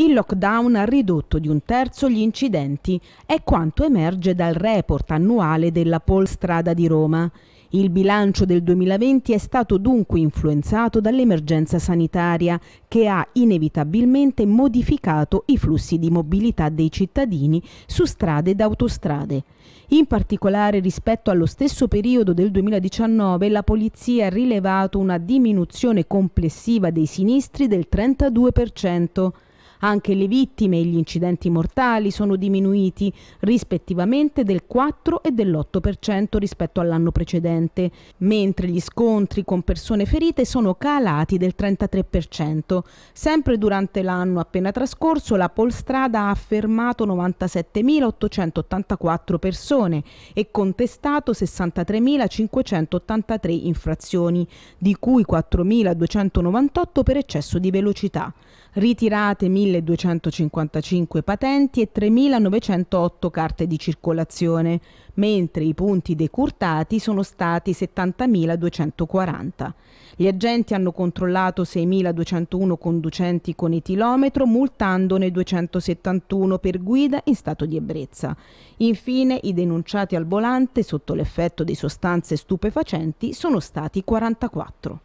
Il lockdown ha ridotto di un terzo gli incidenti, è quanto emerge dal report annuale della Polstrada di Roma. Il bilancio del 2020 è stato dunque influenzato dall'emergenza sanitaria che ha inevitabilmente modificato i flussi di mobilità dei cittadini su strade ed autostrade. In particolare rispetto allo stesso periodo del 2019 la polizia ha rilevato una diminuzione complessiva dei sinistri del 32%. Anche le vittime e gli incidenti mortali sono diminuiti rispettivamente del 4 e dell'8% rispetto all'anno precedente, mentre gli scontri con persone ferite sono calati del 33%. Sempre durante l'anno appena trascorso la Polstrada ha fermato 97.884 persone e contestato 63.583 infrazioni, di cui 4.298 per eccesso di velocità. Ritirate 1.000 1.255 patenti e 3.908 carte di circolazione, mentre i punti decurtati sono stati 70.240. Gli agenti hanno controllato 6.201 conducenti con etilometro, multandone 271 per guida in stato di ebbrezza. Infine, i denunciati al volante sotto l'effetto di sostanze stupefacenti sono stati 44.